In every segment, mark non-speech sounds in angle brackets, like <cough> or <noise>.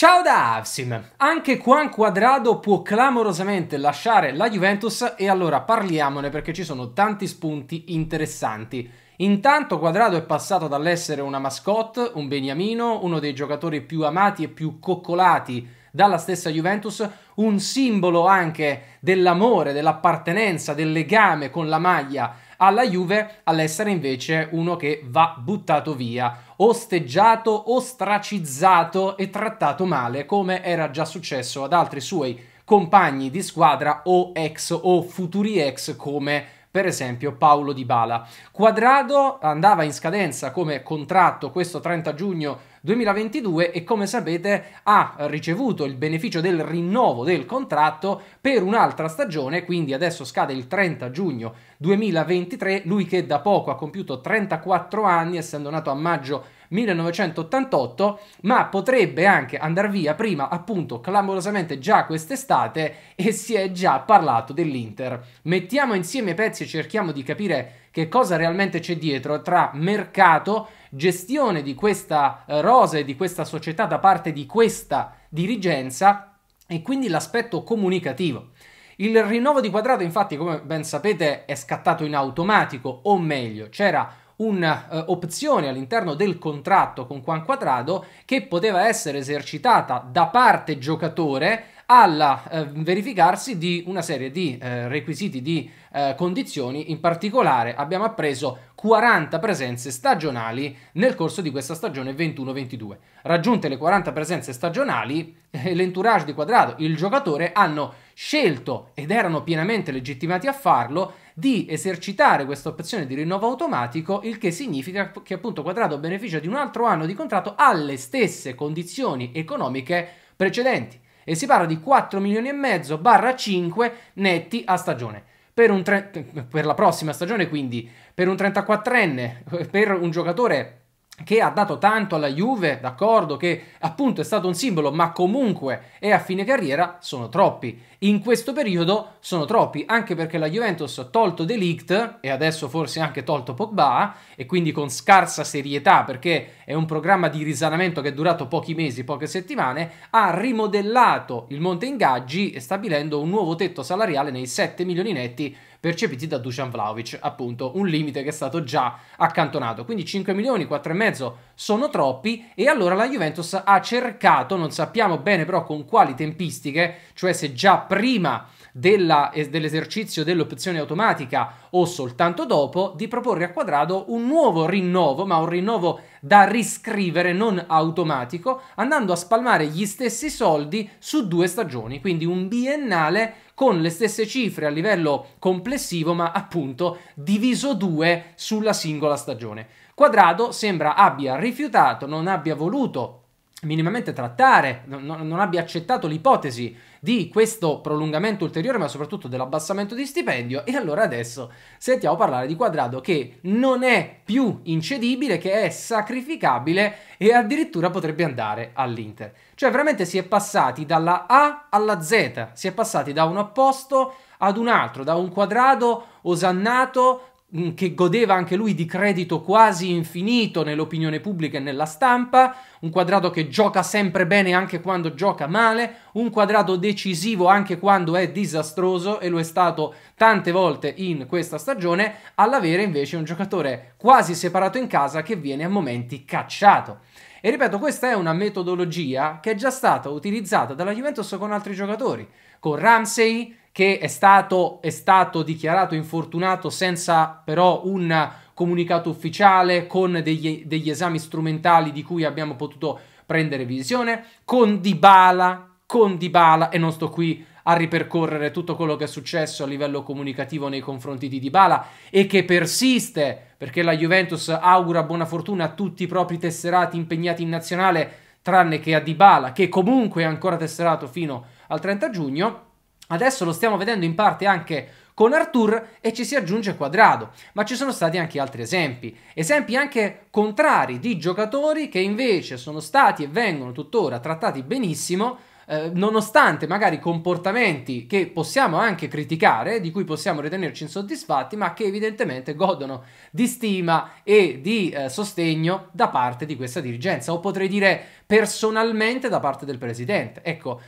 Ciao da Avsim! Anche Juan Quadrado può clamorosamente lasciare la Juventus e allora parliamone perché ci sono tanti spunti interessanti. Intanto Quadrado è passato dall'essere una mascotte, un beniamino, uno dei giocatori più amati e più coccolati dalla stessa Juventus, un simbolo anche dell'amore, dell'appartenenza, del legame con la maglia alla Juve all'essere invece uno che va buttato via, osteggiato, ostracizzato e trattato male come era già successo ad altri suoi compagni di squadra o ex o futuri ex come per esempio Paolo Di Bala. Quadrado andava in scadenza come contratto questo 30 giugno 2022 e come sapete ha ricevuto il beneficio del rinnovo del contratto per un'altra stagione, quindi adesso scade il 30 giugno 2023, lui che da poco ha compiuto 34 anni, essendo nato a maggio 1988, ma potrebbe anche andare via prima, appunto, clamorosamente già quest'estate e si è già parlato dell'Inter. Mettiamo insieme i pezzi e cerchiamo di capire che cosa realmente c'è dietro tra mercato, gestione di questa eh, rosa e di questa società da parte di questa dirigenza e quindi l'aspetto comunicativo. Il rinnovo di quadrato, infatti, come ben sapete, è scattato in automatico, o meglio, c'era un'opzione eh, uh, all'interno del contratto con Juan Quadrado che poteva essere esercitata da parte giocatore alla eh, verificarsi di una serie di eh, requisiti di eh, condizioni, in particolare abbiamo appreso 40 presenze stagionali nel corso di questa stagione 21-22. Raggiunte le 40 presenze stagionali, eh, l'entourage di Quadrado, il giocatore hanno scelto ed erano pienamente legittimati a farlo di esercitare questa opzione di rinnovo automatico, il che significa che appunto Quadrado beneficia di un altro anno di contratto alle stesse condizioni economiche precedenti. E si parla di 4 milioni e mezzo barra 5 netti a stagione. Per, un tre- per la prossima stagione, quindi, per un 34enne, per un giocatore che ha dato tanto alla Juve, d'accordo, che appunto è stato un simbolo, ma comunque è a fine carriera, sono troppi. In questo periodo sono troppi, anche perché la Juventus ha tolto De Ligt e adesso forse anche tolto Pogba, e quindi con scarsa serietà, perché è un programma di risanamento che è durato pochi mesi, poche settimane, ha rimodellato il monte ingaggi stabilendo un nuovo tetto salariale nei 7 milioni netti percepiti da Dusan Vlaovic, appunto un limite che è stato già accantonato. Quindi 5 milioni, 4,5 sono troppi e allora la Juventus ha cercato, non sappiamo bene però con quali tempistiche, cioè se già prima della, dell'esercizio dell'opzione automatica o soltanto dopo, di proporre a Quadrado un nuovo rinnovo, ma un rinnovo da riscrivere non automatico, andando a spalmare gli stessi soldi su due stagioni, quindi un biennale con le stesse cifre a livello complessivo, ma appunto diviso due sulla singola stagione. Quadrado sembra abbia rifiutato, non abbia voluto minimamente trattare, non, non abbia accettato l'ipotesi di questo prolungamento ulteriore, ma soprattutto dell'abbassamento di stipendio. E allora adesso sentiamo parlare di Quadrado che non è più incedibile, che è sacrificabile e addirittura potrebbe andare all'Inter. Cioè veramente si è passati dalla A alla Z, si è passati da un opposto ad un altro, da un quadrado osannato Mm, che godeva anche lui di credito quasi infinito nell'opinione pubblica e nella stampa, un quadrato che gioca sempre bene anche quando gioca male, un quadrato decisivo anche quando è disastroso e lo è stato tante volte in questa stagione, all'avere invece un giocatore quasi separato in casa che viene a momenti cacciato. E ripeto, questa è una metodologia che è già stata utilizzata dalla Juventus con altri giocatori, con Ramsey, che è stato, è stato dichiarato infortunato senza però un comunicato ufficiale con degli, degli esami strumentali di cui abbiamo potuto prendere visione, con Dybala, con Dybala e non sto qui a ripercorrere tutto quello che è successo a livello comunicativo nei confronti di Dybala e che persiste perché la Juventus augura buona fortuna a tutti i propri tesserati impegnati in nazionale tranne che a Dybala che comunque è ancora tesserato fino al 30 giugno Adesso lo stiamo vedendo in parte anche con Artur e ci si aggiunge Quadrado, ma ci sono stati anche altri esempi, esempi anche contrari di giocatori che invece sono stati e vengono tuttora trattati benissimo, eh, nonostante magari comportamenti che possiamo anche criticare, di cui possiamo ritenerci insoddisfatti, ma che evidentemente godono di stima e di eh, sostegno da parte di questa dirigenza, o potrei dire personalmente da parte del presidente. Ecco,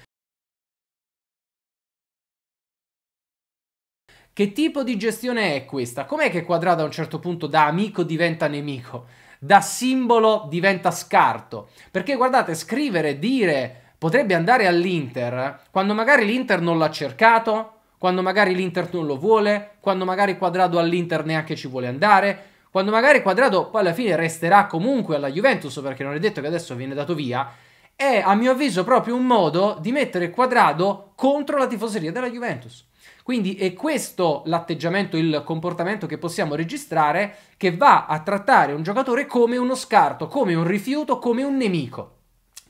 Che tipo di gestione è questa? Com'è che Quadrado a un certo punto da amico diventa nemico? Da simbolo diventa scarto? Perché guardate, scrivere, dire potrebbe andare all'Inter quando magari l'Inter non l'ha cercato, quando magari l'Inter non lo vuole, quando magari Quadrado all'Inter neanche ci vuole andare, quando magari Quadrado poi alla fine resterà comunque alla Juventus perché non è detto che adesso viene dato via, è a mio avviso proprio un modo di mettere Quadrado contro la tifoseria della Juventus. Quindi è questo l'atteggiamento, il comportamento che possiamo registrare che va a trattare un giocatore come uno scarto, come un rifiuto, come un nemico.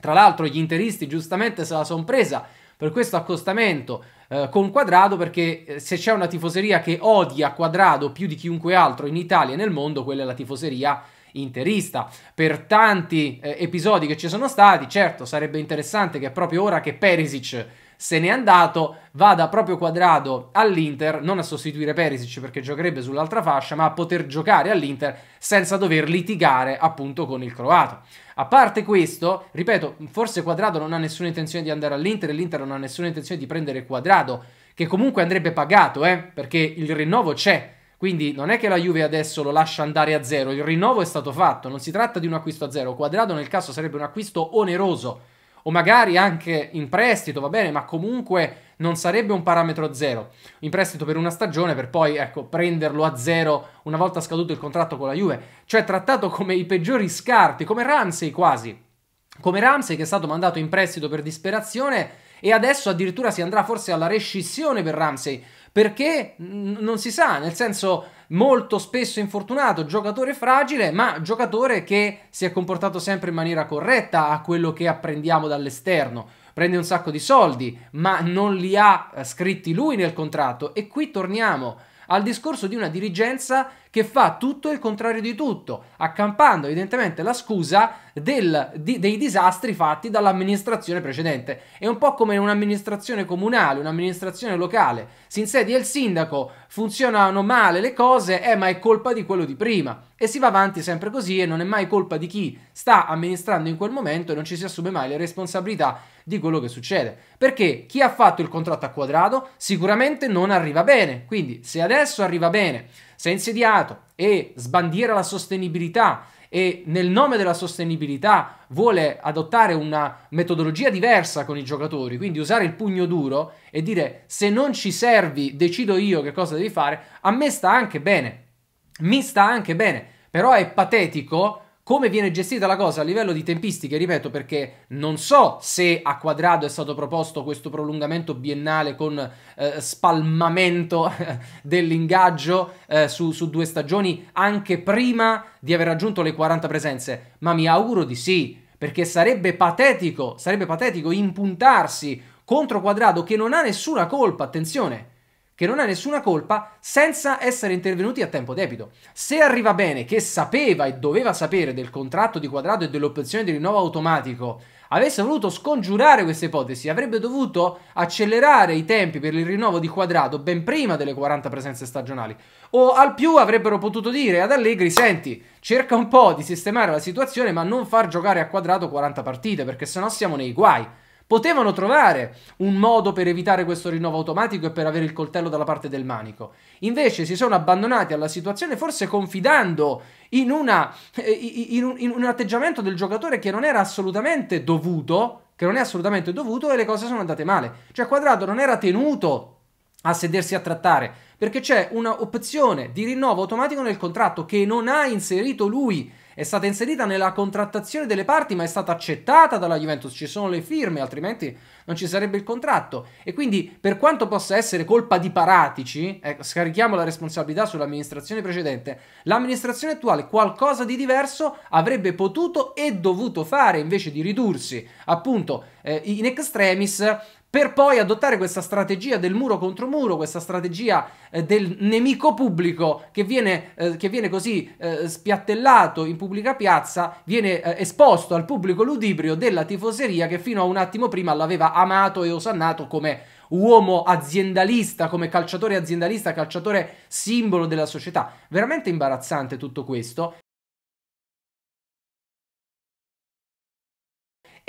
Tra l'altro gli interisti giustamente se la sono presa per questo accostamento eh, con Quadrado perché eh, se c'è una tifoseria che odia Quadrado più di chiunque altro in Italia e nel mondo, quella è la tifoseria interista. Per tanti eh, episodi che ci sono stati, certo sarebbe interessante che proprio ora che Perisic se n'è andato, vada proprio quadrado all'Inter, non a sostituire Perisic perché giocherebbe sull'altra fascia, ma a poter giocare all'Inter senza dover litigare appunto con il croato. A parte questo, ripeto, forse Quadrado non ha nessuna intenzione di andare all'Inter e l'Inter non ha nessuna intenzione di prendere Quadrado, che comunque andrebbe pagato, eh, perché il rinnovo c'è. Quindi non è che la Juve adesso lo lascia andare a zero, il rinnovo è stato fatto, non si tratta di un acquisto a zero. Quadrado nel caso sarebbe un acquisto oneroso o magari anche in prestito, va bene, ma comunque non sarebbe un parametro zero. In prestito per una stagione per poi, ecco, prenderlo a zero una volta scaduto il contratto con la Juve. Cioè trattato come i peggiori scarti, come Ramsey quasi. Come Ramsey che è stato mandato in prestito per disperazione e adesso addirittura si andrà forse alla rescissione per Ramsey perché non si sa, nel senso molto spesso infortunato, giocatore fragile, ma giocatore che si è comportato sempre in maniera corretta a quello che apprendiamo dall'esterno. Prende un sacco di soldi, ma non li ha eh, scritti lui nel contratto. E qui torniamo al discorso di una dirigenza che fa tutto il contrario di tutto, accampando evidentemente la scusa del, di, dei disastri fatti dall'amministrazione precedente. È un po' come un'amministrazione comunale, un'amministrazione locale. Si insedia il sindaco, funzionano male le cose, eh ma è colpa di quello di prima. E si va avanti sempre così e non è mai colpa di chi sta amministrando in quel momento e non ci si assume mai le responsabilità di quello che succede. Perché chi ha fatto il contratto a quadrato sicuramente non arriva bene. Quindi se adesso arriva bene si è insediato e sbandiera la sostenibilità e nel nome della sostenibilità vuole adottare una metodologia diversa con i giocatori, quindi usare il pugno duro e dire se non ci servi decido io che cosa devi fare, a me sta anche bene, mi sta anche bene, però è patetico come viene gestita la cosa a livello di tempistiche, ripeto, perché non so se a Quadrado è stato proposto questo prolungamento biennale con eh, spalmamento <laughs> dell'ingaggio eh, su, su due stagioni anche prima di aver raggiunto le 40 presenze, ma mi auguro di sì, perché sarebbe patetico, sarebbe patetico impuntarsi contro Quadrado che non ha nessuna colpa, attenzione, che non ha nessuna colpa senza essere intervenuti a tempo debito. Se arriva bene che sapeva e doveva sapere del contratto di quadrato e dell'opzione di rinnovo automatico, avesse voluto scongiurare questa ipotesi, avrebbe dovuto accelerare i tempi per il rinnovo di quadrato ben prima delle 40 presenze stagionali. O al più avrebbero potuto dire ad Allegri, senti, cerca un po' di sistemare la situazione ma non far giocare a quadrato 40 partite perché sennò siamo nei guai. Potevano trovare un modo per evitare questo rinnovo automatico e per avere il coltello dalla parte del manico. Invece si sono abbandonati alla situazione forse confidando in, una, eh, in, un, in un atteggiamento del giocatore che non era assolutamente dovuto, che non è assolutamente dovuto e le cose sono andate male. Cioè Quadrado non era tenuto a sedersi a trattare perché c'è un'opzione di rinnovo automatico nel contratto che non ha inserito lui è stata inserita nella contrattazione delle parti, ma è stata accettata dalla Juventus. Ci sono le firme, altrimenti non ci sarebbe il contratto. E quindi, per quanto possa essere colpa di Paratici, eh, scarichiamo la responsabilità sull'amministrazione precedente, l'amministrazione attuale qualcosa di diverso avrebbe potuto e dovuto fare invece di ridursi appunto eh, in extremis per poi adottare questa strategia del muro contro muro, questa strategia eh, del nemico pubblico che viene, eh, che viene così eh, spiattellato in pubblica piazza, viene eh, esposto al pubblico ludibrio della tifoseria che fino a un attimo prima l'aveva amato e osannato come uomo aziendalista, come calciatore aziendalista, calciatore simbolo della società. Veramente imbarazzante tutto questo.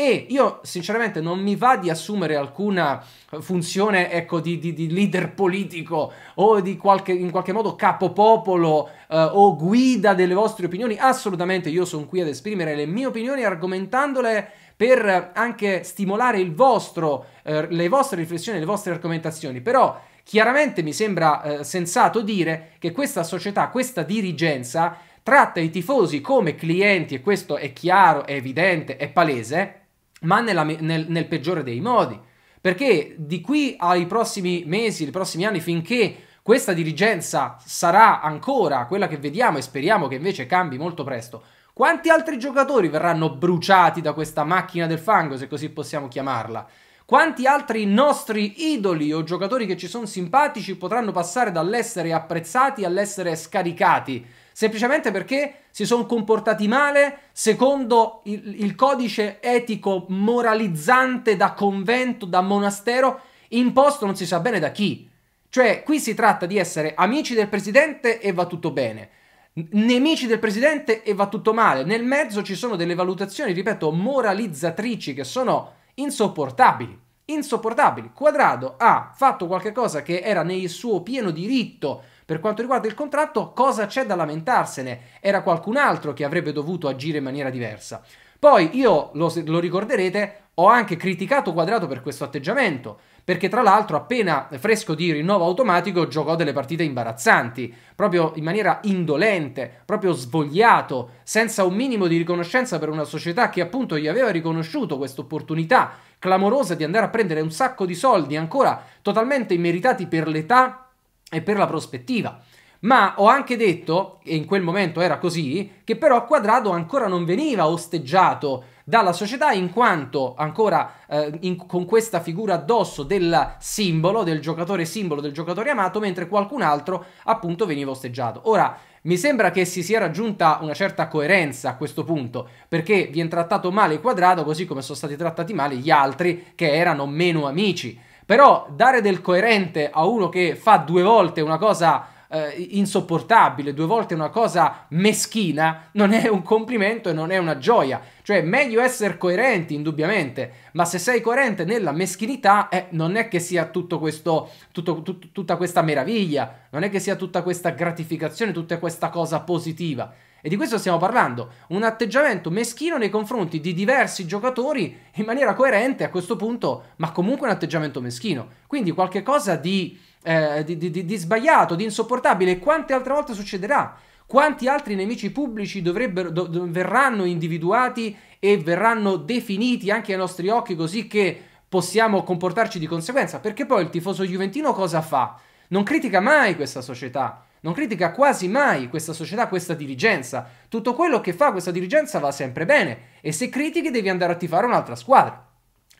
E io sinceramente non mi va di assumere alcuna funzione ecco, di, di, di leader politico o di qualche, in qualche modo capopopolo eh, o guida delle vostre opinioni. Assolutamente io sono qui ad esprimere le mie opinioni argomentandole per anche stimolare il vostro, eh, le vostre riflessioni, le vostre argomentazioni. Però chiaramente mi sembra eh, sensato dire che questa società, questa dirigenza tratta i tifosi come clienti e questo è chiaro, è evidente, è palese ma nella, nel, nel peggiore dei modi. Perché di qui ai prossimi mesi, ai prossimi anni, finché questa dirigenza sarà ancora quella che vediamo e speriamo che invece cambi molto presto, quanti altri giocatori verranno bruciati da questa macchina del fango, se così possiamo chiamarla? Quanti altri nostri idoli o giocatori che ci sono simpatici potranno passare dall'essere apprezzati all'essere scaricati? Semplicemente perché si sono comportati male secondo il, il codice etico moralizzante da convento, da monastero, imposto non si sa bene da chi. Cioè, qui si tratta di essere amici del presidente e va tutto bene nemici del presidente e va tutto male. Nel mezzo ci sono delle valutazioni, ripeto, moralizzatrici che sono insopportabili. Insopportabili. Quadrado ha fatto qualcosa che era nel suo pieno diritto per quanto riguarda il contratto, cosa c'è da lamentarsene? Era qualcun altro che avrebbe dovuto agire in maniera diversa. Poi io, lo, lo ricorderete, ho anche criticato Quadrato per questo atteggiamento, perché tra l'altro appena fresco di rinnovo automatico giocò delle partite imbarazzanti, proprio in maniera indolente, proprio svogliato, senza un minimo di riconoscenza per una società che appunto gli aveva riconosciuto questa opportunità clamorosa di andare a prendere un sacco di soldi ancora totalmente immeritati per l'età e per la prospettiva. Ma ho anche detto, e in quel momento era così, che però Quadrado ancora non veniva osteggiato dalla società in quanto ancora eh, in, con questa figura addosso del simbolo, del giocatore simbolo, del giocatore amato, mentre qualcun altro appunto veniva osteggiato. Ora, mi sembra che si sia raggiunta una certa coerenza a questo punto, perché viene trattato male Quadrado così come sono stati trattati male gli altri che erano meno amici. Però dare del coerente a uno che fa due volte una cosa eh, insopportabile, due volte una cosa meschina, non è un complimento e non è una gioia. Cioè, meglio essere coerenti, indubbiamente, ma se sei coerente nella meschinità, eh, non è che sia tutto questo, tutto, tut, tutta questa meraviglia, non è che sia tutta questa gratificazione, tutta questa cosa positiva. E di questo stiamo parlando, un atteggiamento meschino nei confronti di diversi giocatori in maniera coerente a questo punto, ma comunque un atteggiamento meschino. Quindi qualcosa di, eh, di, di, di sbagliato, di insopportabile, quante altre volte succederà? Quanti altri nemici pubblici dovrebbero, do, do, verranno individuati e verranno definiti anche ai nostri occhi così che possiamo comportarci di conseguenza? Perché poi il tifoso juventino cosa fa? Non critica mai questa società, non critica quasi mai questa società, questa dirigenza. Tutto quello che fa questa dirigenza va sempre bene e se critichi devi andare a tifare un'altra squadra.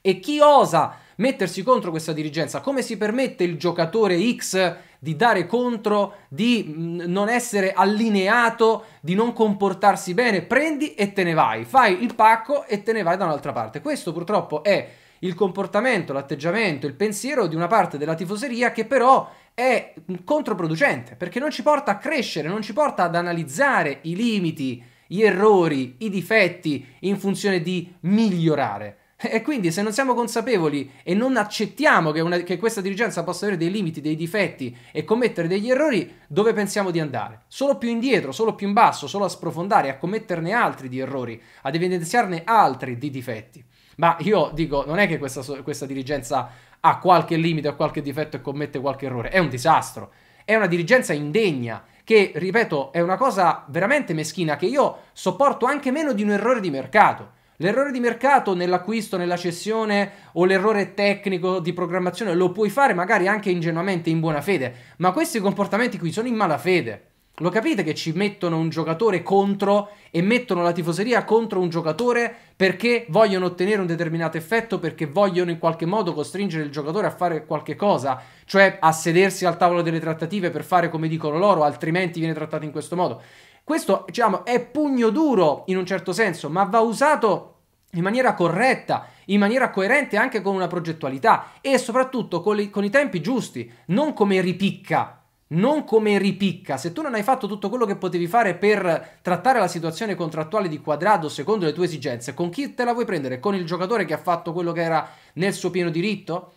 E chi osa mettersi contro questa dirigenza? Come si permette il giocatore X di dare contro, di non essere allineato, di non comportarsi bene? Prendi e te ne vai, fai il pacco e te ne vai da un'altra parte. Questo purtroppo è il comportamento, l'atteggiamento, il pensiero di una parte della tifoseria che però è controproducente perché non ci porta a crescere, non ci porta ad analizzare i limiti, gli errori, i difetti in funzione di migliorare. E quindi se non siamo consapevoli e non accettiamo che, una, che, questa dirigenza possa avere dei limiti, dei difetti e commettere degli errori, dove pensiamo di andare? Solo più indietro, solo più in basso, solo a sprofondare, a commetterne altri di errori, ad evidenziarne altri di difetti. Ma io dico, non è che questa, questa dirigenza ha qualche limite, ha qualche difetto e commette qualche errore. È un disastro. È una dirigenza indegna che, ripeto, è una cosa veramente meschina che io sopporto anche meno di un errore di mercato. L'errore di mercato nell'acquisto, nella cessione o l'errore tecnico di programmazione lo puoi fare magari anche ingenuamente in buona fede, ma questi comportamenti qui sono in malafede. Lo capite che ci mettono un giocatore contro e mettono la tifoseria contro un giocatore perché vogliono ottenere un determinato effetto, perché vogliono in qualche modo costringere il giocatore a fare qualche cosa, cioè a sedersi al tavolo delle trattative per fare come dicono loro, altrimenti viene trattato in questo modo. Questo, diciamo, è pugno duro in un certo senso, ma va usato in maniera corretta, in maniera coerente anche con una progettualità e soprattutto con, le, con i tempi giusti, non come ripicca non come ripicca. Se tu non hai fatto tutto quello che potevi fare per trattare la situazione contrattuale di Quadrado secondo le tue esigenze, con chi te la vuoi prendere? Con il giocatore che ha fatto quello che era nel suo pieno diritto?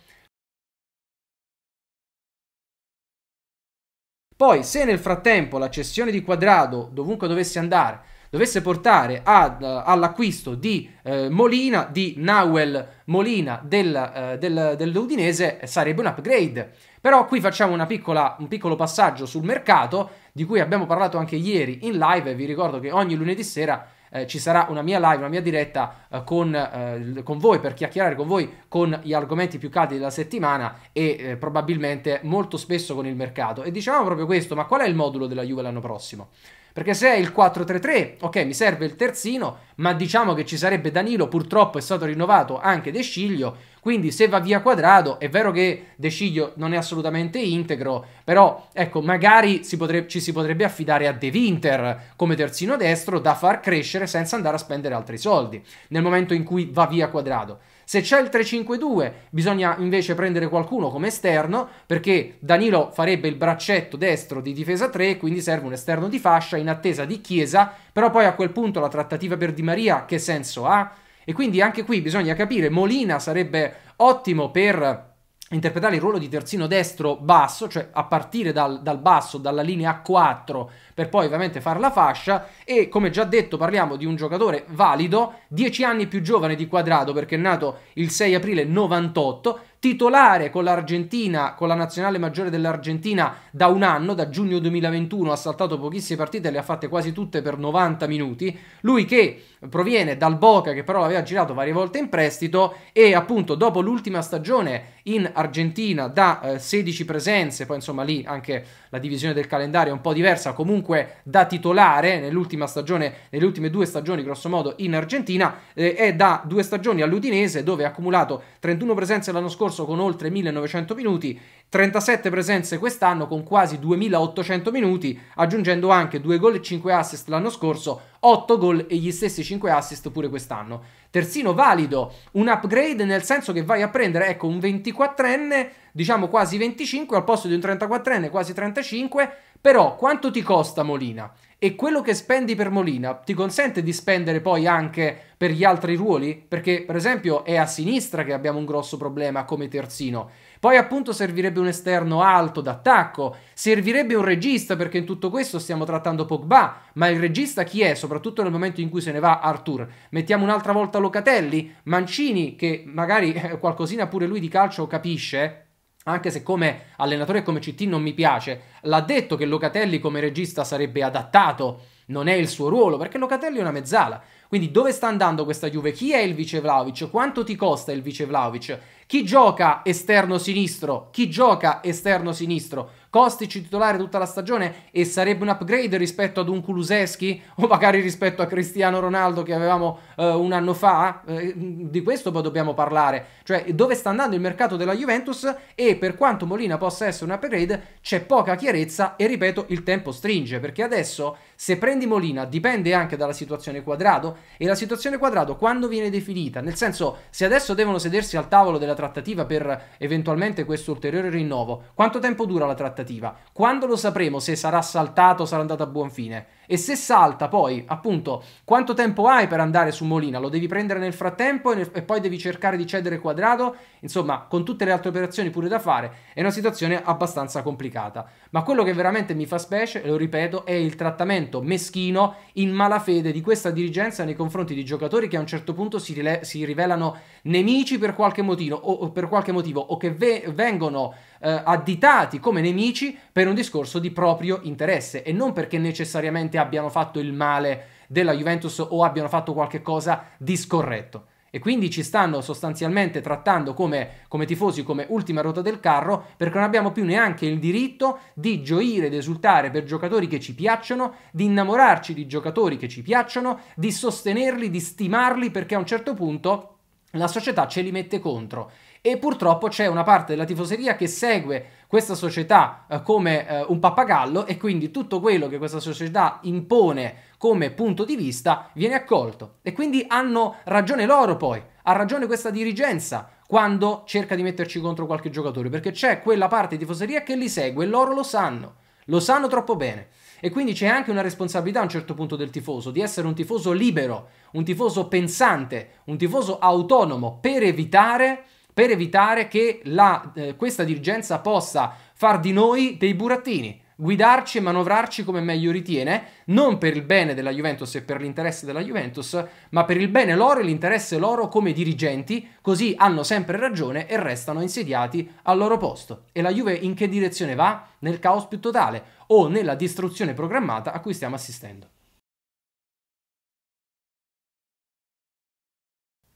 Poi, se nel frattempo la cessione di Quadrado, dovunque dovesse andare, dovesse portare ad, eh, all'acquisto di eh, Molina, di Nahuel Molina del, eh, del, dell'Udinese, eh, sarebbe un upgrade però qui facciamo piccola, un piccolo passaggio sul mercato, di cui abbiamo parlato anche ieri in live, vi ricordo che ogni lunedì sera eh, ci sarà una mia live, una mia diretta eh, con, eh, con, voi per chiacchierare con voi con gli argomenti più caldi della settimana e eh, probabilmente molto spesso con il mercato. E dicevamo proprio questo, ma qual è il modulo della Juve l'anno prossimo? Perché se è il 4-3-3, ok, mi serve il terzino, ma diciamo che ci sarebbe Danilo, purtroppo è stato rinnovato anche De Sciglio, quindi se va via quadrato, è vero che De Sciglio non è assolutamente integro, però ecco, magari si potrebbe, ci si potrebbe affidare a De Winter come terzino destro da far crescere senza andare a spendere altri soldi nel momento in cui va via quadrato. Se c'è il 3-5-2, bisogna invece prendere qualcuno come esterno, perché Danilo farebbe il braccetto destro di difesa 3, quindi serve un esterno di fascia in attesa di Chiesa, però poi a quel punto la trattativa per Di Maria che senso ha? E quindi anche qui bisogna capire, Molina sarebbe ottimo per interpretare il ruolo di terzino destro basso, cioè a partire dal, dal basso, dalla linea A4 per poi ovviamente fare la fascia e come già detto parliamo di un giocatore valido, 10 anni più giovane di Quadrado perché è nato il 6 aprile 98, titolare con l'Argentina, con la nazionale maggiore dell'Argentina da un anno, da giugno 2021, ha saltato pochissime partite, le ha fatte quasi tutte per 90 minuti. Lui che proviene dal Boca, che però l'aveva girato varie volte in prestito, e appunto dopo l'ultima stagione in Argentina da eh, 16 presenze, poi insomma lì anche la divisione del calendario è un po' diversa, comunque comunque da titolare nell'ultima stagione, nelle ultime due stagioni grosso modo in Argentina eh, è da due stagioni all'Udinese dove ha accumulato 31 presenze l'anno scorso con oltre 1900 minuti, 37 presenze quest'anno con quasi 2800 minuti, aggiungendo anche 2 gol e 5 assist l'anno scorso, 8 gol e gli stessi 5 assist pure quest'anno. Terzino valido, un upgrade nel senso che vai a prendere ecco un 24enne, diciamo quasi 25 al posto di un 34enne, quasi 35 però quanto ti costa Molina? E quello che spendi per Molina ti consente di spendere poi anche per gli altri ruoli? Perché per esempio è a sinistra che abbiamo un grosso problema come terzino. Poi appunto servirebbe un esterno alto d'attacco, servirebbe un regista perché in tutto questo stiamo trattando Pogba, ma il regista chi è? Soprattutto nel momento in cui se ne va Artur. Mettiamo un'altra volta Locatelli, Mancini che magari eh, qualcosina pure lui di calcio capisce, anche se come allenatore e come CT non mi piace, l'ha detto che Locatelli come regista sarebbe adattato, non è il suo ruolo, perché Locatelli è una mezzala. Quindi dove sta andando questa Juve? Chi è il vice Vlaovic? Quanto ti costa il vice Vlaovic? Chi gioca esterno sinistro? Chi gioca esterno sinistro? Kostic titolare tutta la stagione e sarebbe un upgrade rispetto ad un Kuluseschi <laughs> o magari rispetto a Cristiano Ronaldo che avevamo eh, un anno fa? Eh, di questo poi dobbiamo parlare, cioè dove sta andando il mercato della Juventus e per quanto Molina possa essere un upgrade c'è poca chiarezza e ripeto il tempo stringe perché adesso se prendi Molina dipende anche dalla situazione quadrato e la situazione quadrato quando viene definita, nel senso se adesso devono sedersi al tavolo della trattativa per eventualmente questo ulteriore rinnovo, quanto tempo dura la trattativa? aspettativa. Quando lo sapremo se sarà saltato sarà andato a buon fine? E se salta poi, appunto, quanto tempo hai per andare su Molina? Lo devi prendere nel frattempo e, nel, e poi devi cercare di cedere quadrato? Insomma, con tutte le altre operazioni pure da fare, è una situazione abbastanza complicata. Ma quello che veramente mi fa specie, e lo ripeto, è il trattamento meschino in malafede di questa dirigenza nei confronti di giocatori che a un certo punto si, si rivelano nemici per qualche motivo o, o per qualche motivo o che vengono eh, additati come nemici per un discorso di proprio interesse e non perché necessariamente abbiano fatto il male della Juventus o abbiano fatto qualcosa di scorretto e quindi ci stanno sostanzialmente trattando come, come, tifosi, come ultima ruota del carro, perché non abbiamo più neanche il diritto di gioire ed esultare per giocatori che ci piacciono, di innamorarci di giocatori che ci piacciono, di sostenerli, di stimarli, perché a un certo punto la società ce li mette contro e purtroppo c'è una parte della tifoseria che segue questa società eh, come eh, un pappagallo e quindi tutto quello che questa società impone come punto di vista viene accolto e quindi hanno ragione loro poi, ha ragione questa dirigenza quando cerca di metterci contro qualche giocatore perché c'è quella parte di tifoseria che li segue e loro lo sanno, lo sanno troppo bene. E quindi c'è anche una responsabilità a un certo punto del tifoso, di essere un tifoso libero, un tifoso pensante, un tifoso autonomo per evitare per evitare che la, eh, questa dirigenza possa far di noi dei burattini, guidarci e manovrarci come meglio ritiene, non per il bene della Juventus e per l'interesse della Juventus, ma per il bene loro e l'interesse loro come dirigenti, così hanno sempre ragione e restano insediati al loro posto. E la Juve in che direzione va? Nel caos più totale o nella distruzione programmata a cui stiamo assistendo.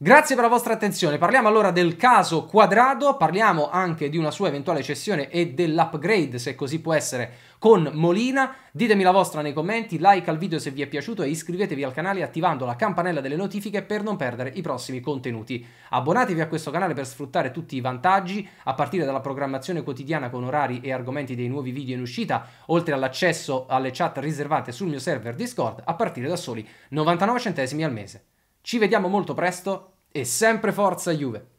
Grazie per la vostra attenzione. Parliamo allora del caso Quadrado, parliamo anche di una sua eventuale cessione e dell'upgrade, se così può essere, con Molina. Ditemi la vostra nei commenti, like al video se vi è piaciuto e iscrivetevi al canale attivando la campanella delle notifiche per non perdere i prossimi contenuti. Abbonatevi a questo canale per sfruttare tutti i vantaggi, a partire dalla programmazione quotidiana con orari e argomenti dei nuovi video in uscita, oltre all'accesso alle chat riservate sul mio server Discord, a partire da soli 99 centesimi al mese. Ci vediamo molto presto e sempre forza Juve!